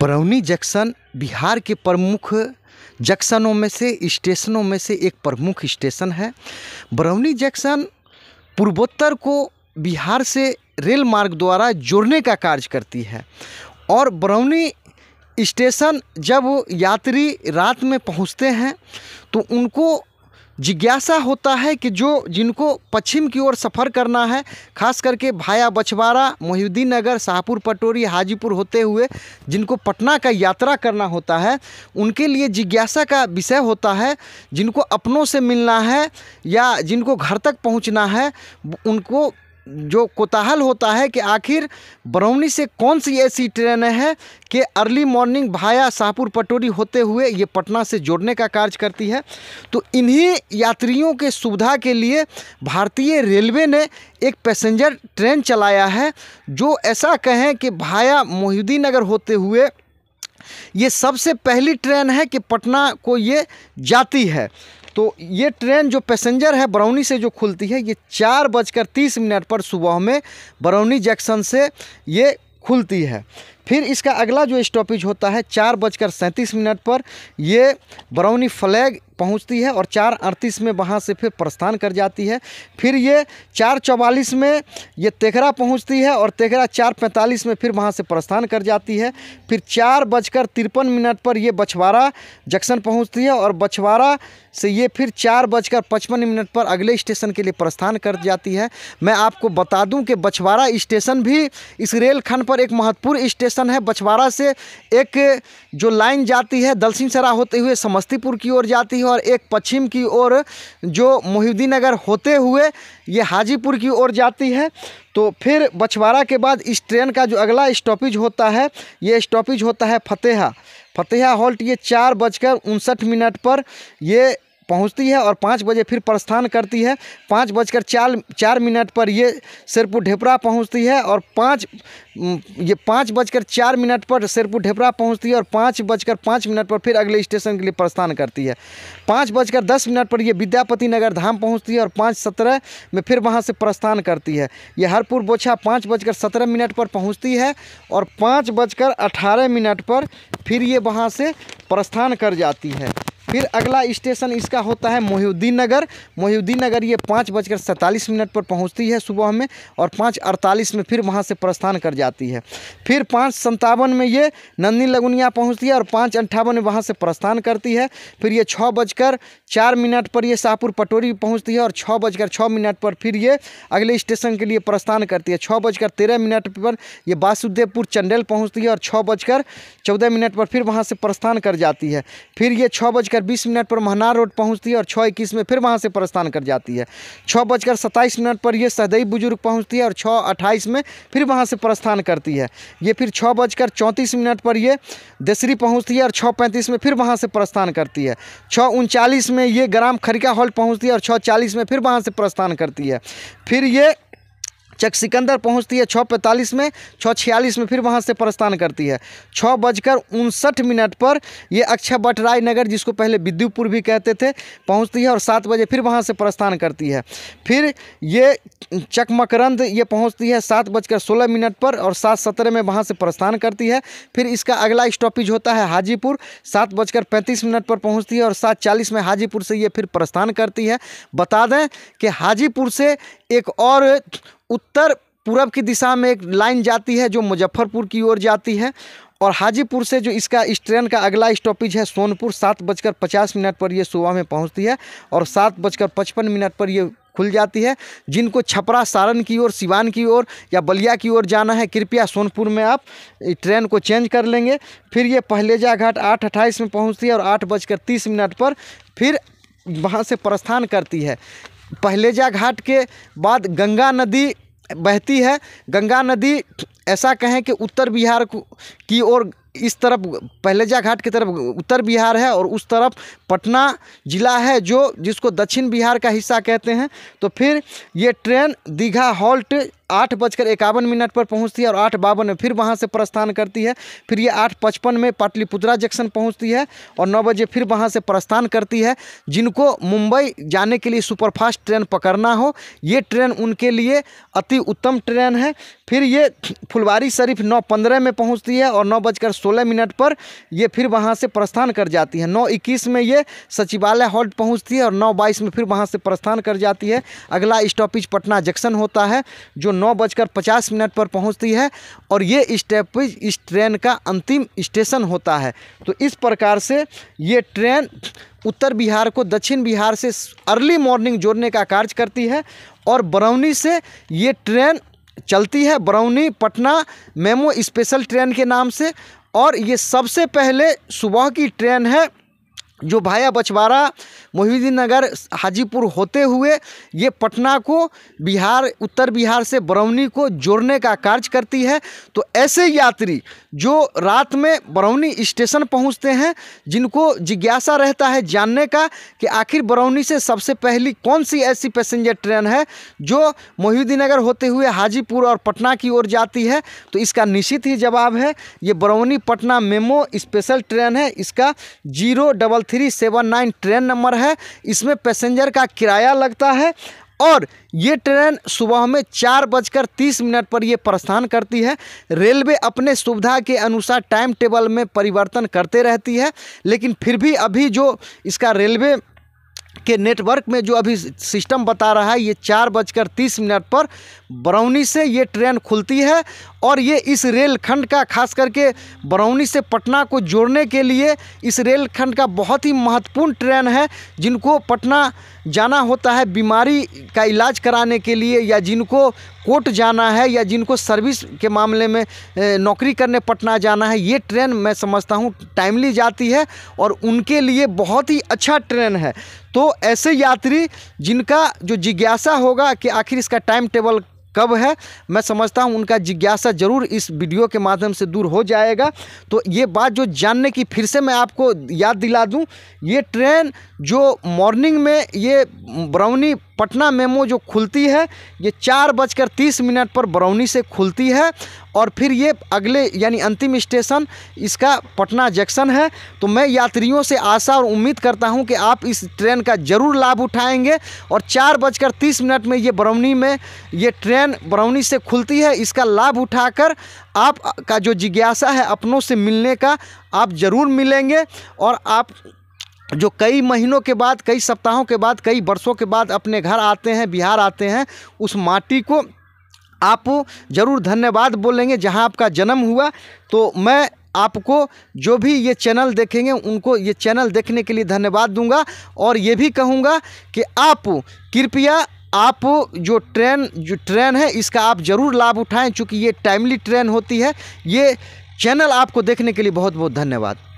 Barauni junction Bihar के प्रमुख जंक्शनों में से स्टेशनों में से एक प्रमुख स्टेशन है बरौनी जंक्शन पूर्वोत्तर को बिहार से रेल मार्ग द्वारा जोड़ने का कार्य करती है और बरौनी स्टेशन जब यात्री रात में पहुंचते हैं तो उनको जिज्ञासा होता है कि जो जिनको पश्चिम की ओर सफ़र करना है खास करके भाया बछवाड़ा मोहिद्दीन नगर शाहपुर पटोरी हाजीपुर होते हुए जिनको पटना का यात्रा करना होता है उनके लिए जिज्ञासा का विषय होता है जिनको अपनों से मिलना है या जिनको घर तक पहुंचना है उनको जो कोताहल होता है कि आखिर बरौनी से कौन सी ऐसी ट्रेन है कि अर्ली मॉर्निंग भाया शाहपुर पटोरी होते हुए ये पटना से जोड़ने का कार्य करती है तो इन्हीं यात्रियों के सुविधा के लिए भारतीय रेलवे ने एक पैसेंजर ट्रेन चलाया है जो ऐसा कहें कि भाया मोहिद्दीन नगर होते हुए ये सबसे पहली ट्रेन है कि पटना को ये जाती है तो ये ट्रेन जो पैसेंजर है बरौनी से जो खुलती है ये चार बजकर तीस मिनट पर सुबह में बरौनी जंक्शन से ये खुलती है फिर इसका अगला जो स्टॉपेज होता है चार बजकर सैंतीस मिनट पर ये बरौनी फ्लैग पहुंचती है और चार अड़तीस में वहां से फिर प्रस्थान कर जाती है फिर ये चार चौवालीस में ये तेघरा पहुंचती है और तेघरा चार पैंतालीस में फिर वहां से प्रस्थान कर जाती है फिर चार बजकर तिरपन मिनट पर ये बछवारा जंक्शन पहुंचती है और बछवारा से ये फिर चार बजकर पचपन मिनट पर अगले स्टेशन के लिए प्रस्थान कर जाती है मैं आपको बता दूँ कि बछवारा स्टेशन भी इस रेलखंड पर एक महत्वपूर्ण स्टेशन स्टेशन है बछवाड़ा से एक जो लाइन जाती है दलसिंह सरा होते हुए समस्तीपुर की ओर जाती है और एक पश्चिम की ओर जो मोहिद्दीन नगर होते हुए ये हाजीपुर की ओर जाती है तो फिर बछवाड़ा के बाद इस ट्रेन का जो अगला स्टॉपेज होता है ये स्टॉपेज होता है फतेहा फतेहा हॉल्ट ये चार बजकर उनसठ मिनट पर ये पहुंचती है और पाँच बजे फिर प्रस्थान करती है पाँच बजकर चार चार मिनट पर ये शेरपुर ढेपरा पहुंचती है और पाँच ये पाँच बजकर चार मिनट पर शेरपुर ढेपरा पहुंचती है और पाँच बजकर पाँच मिनट पर फिर अगले स्टेशन के लिए प्रस्थान करती है पाँच बजकर दस मिनट पर ये विद्यापति नगर धाम पहुँचती है और पाँच सत्रह में फिर वहाँ से प्रस्थान करती है ये हरपुर बोछा पाँच बजकर सत्रह मिनट पर पहुँचती है और पाँच बजकर अठारह मिनट पर फिर ये वहाँ से प्रस्थान कर जाती है फिर अगला स्टेशन इसका होता है मोहिउद्दीन नगर मोहिउद्दीन नगर ये पाँच बजकर सैंतालीस मिनट पर पहुंचती है सुबह में और पाँच अड़तालीस में फिर वहाँ से प्रस्थान कर जाती है फिर पाँच संतावन में ये नंदी लगुनिया पहुँचती है और पाँच अंठावन में वहाँ से प्रस्थान करती है फिर ये छः बजकर चार मिनट पर ये शाहपुर पटोरी पहुँचती है और छः बजकर छः मिनट पर फिर ये अगले स्टेशन के लिए प्रस्थान करती है छः बजकर तेरह मिनट पर ये वासुदेवपुर चंडेल पहुँचती है और छः बजकर चौदह मिनट पर फिर वहाँ से प्रस्थान कर जाती है फिर ये छः बजकर बजकर बीस मिनट पर महनार रोड पहुँचती है और छः इक्कीस में फिर वहाँ से प्रस्थान कर जाती है छः बजकर सत्ताईस मिनट पर यह सहदई बुजुर्ग पहुँचती है और छः अट्ठाईस में फिर वहाँ से प्रस्थान करती है ये फिर छः बजकर चौंतीस मिनट पर यह देसरी पहुँचती है और छः पैंतीस में फिर वहाँ से प्रस्थान करती है छः उनचालीस में ये ग्राम खरिका हॉल पहुँचती है और छः चालीस में फिर वहाँ से प्रस्थान करती है फिर ये चक सिकंदर पहुंचती है छः पैंतालीस में छः छियालीस में फिर वहां से प्रस्थान करती है छः बजकर उनसठ मिनट पर ये अक्षय भट्टराय नगर जिसको पहले बिद्यूपुर भी कहते थे पहुंचती है और सात बजे फिर वहां से प्रस्थान करती है फिर ये चकमकरंद ये पहुंचती है सात बजकर सोलह मिनट पर और सात सत्रह में वहाँ से प्रस्थान करती है फिर इसका अगला स्टॉपेज होता है हाजीपुर सात बजकर पैंतीस मिनट पर पहुँचती है और सात चालीस में हाजीपुर से ये फिर प्रस्थान करती है बता दें कि हाजीपुर से एक और उत्तर पूरब की दिशा में एक लाइन जाती है जो मुजफ्फरपुर की ओर जाती है और हाजीपुर से जो इसका इस ट्रेन का अगला स्टॉपेज है सोनपुर सात बजकर पचास मिनट पर यह सुबह में पहुंचती है और सात बजकर पचपन मिनट पर यह खुल जाती है जिनको छपरा सारण की ओर सिवान की ओर या बलिया की ओर जाना है कृपया सोनपुर में आप ट्रेन को चेंज कर लेंगे फिर ये पहलेजा घाट आठ अट्ठाईस में पहुँचती है और आठ बजकर तीस मिनट पर फिर वहाँ से प्रस्थान करती है पहलेजा घाट के बाद गंगा नदी बहती है गंगा नदी ऐसा कहें कि उत्तर बिहार की ओर इस तरफ पहलेजा घाट की तरफ उत्तर बिहार है और उस तरफ पटना ज़िला है जो जिसको दक्षिण बिहार का हिस्सा कहते हैं तो फिर ये ट्रेन दीघा हॉल्ट आठ बजकर इक्यावन मिनट पर पहुंचती है और आठ बावन में फिर वहां से प्रस्थान करती है फिर ये आठ पचपन में पाटलिपुत्रा जंक्शन पहुंचती है और नौ बजे फिर वहां से प्रस्थान करती है जिनको मुंबई जाने के लिए सुपरफास्ट ट्रेन पकड़ना हो ये ट्रेन उनके लिए अति उत्तम ट्रेन है फिर ये फुलवारी शरीफ नौ पंद्रह में पहुँचती है और नौ बजकर सोलह मिनट पर ये फिर वहाँ से प्रस्थान कर जाती है नौ इक्कीस में ये सचिवालय हॉल्ट पहुँचती है और नौ बाईस में फिर वहाँ से प्रस्थान कर जाती है अगला स्टॉपेज पटना जंक्शन होता है जो नौ बजकर पचास मिनट पर पहुंचती है और ये स्टेप इस ट्रेन का अंतिम स्टेशन होता है तो इस प्रकार से ये ट्रेन उत्तर बिहार को दक्षिण बिहार से अर्ली मॉर्निंग जोड़ने का कार्य करती है और बरौनी से ये ट्रेन चलती है Barauni Patna MEMU special train के नाम से और ये सबसे पहले सुबह की ट्रेन है जो भाया बछवाड़ा मोहिउद्दीन नगर हाजीपुर होते हुए ये पटना को बिहार उत्तर बिहार से बरौनी को जोड़ने का कार्य करती है तो ऐसे यात्री जो रात में बरौनी स्टेशन पहुंचते हैं जिनको जिज्ञासा रहता है जानने का कि आखिर बरौनी से सबसे पहली कौन सी ऐसी पैसेंजर ट्रेन है जो मोहिउद्दीन नगर होते हुए हाजीपुर और पटना की ओर जाती है तो इसका निश्चित ही जवाब है ये Barauni Patna MEMU special train है इसका zero double three seven nine train number है इसमें पैसेंजर का किराया लगता है और ये ट्रेन सुबह में चार बजकर तीस मिनट पर यह प्रस्थान करती है रेलवे अपने सुविधा के अनुसार टाइम टेबल में परिवर्तन करते रहती है लेकिन फिर भी अभी जो इसका रेलवे के नेटवर्क में जो अभी सिस्टम बता रहा है ये चार बजकर तीस मिनट पर बरौनी से ये ट्रेन खुलती है और ये इस रेलखंड का खास करके बरौनी से पटना को जोड़ने के लिए इस रेलखंड का बहुत ही महत्वपूर्ण ट्रेन है जिनको पटना जाना होता है बीमारी का इलाज कराने के लिए या जिनको कोर्ट जाना है या जिनको सर्विस के मामले में नौकरी करने पटना जाना है ये ट्रेन मैं समझता हूँ टाइमली जाती है और उनके लिए बहुत ही अच्छा ट्रेन है तो ऐसे यात्री जिनका जो जिज्ञासा होगा कि आखिर इसका टाइम टेबल कब है मैं समझता हूँ उनका जिज्ञासा जरूर इस वीडियो के माध्यम से दूर हो जाएगा तो ये बात जो जानने की फिर से मैं आपको याद दिला दूँ ये ट्रेन जो मॉर्निंग में ये ब्राउनी पटना मेमो जो खुलती है ये चार बजकर तीस मिनट पर बरौनी से खुलती है और फिर ये अगले यानी अंतिम स्टेशन इसका पटना जंक्शन है तो मैं यात्रियों से आशा और उम्मीद करता हूँ कि आप इस ट्रेन का ज़रूर लाभ उठाएंगे और चार बजकर तीस मिनट में ये बरौनी में ये ट्रेन बरौनी से खुलती है इसका लाभ उठाकर आप का जो जिज्ञासा है अपनों से मिलने का आप ज़रूर मिलेंगे और आप जो कई महीनों के बाद कई सप्ताहों के बाद कई वर्षों के बाद अपने घर आते हैं बिहार आते हैं उस माटी को आप ज़रूर धन्यवाद बोलेंगे जहां आपका जन्म हुआ तो मैं आपको जो भी ये चैनल देखेंगे उनको ये चैनल देखने के लिए धन्यवाद दूंगा और ये भी कहूँगा कि आप कृपया आप जो ट्रेन जो ट्रेन है इसका आप ज़रूर लाभ उठाएं चूँकि ये टाइमली ट्रेन होती है ये चैनल आपको देखने के लिए बहुत बहुत धन्यवाद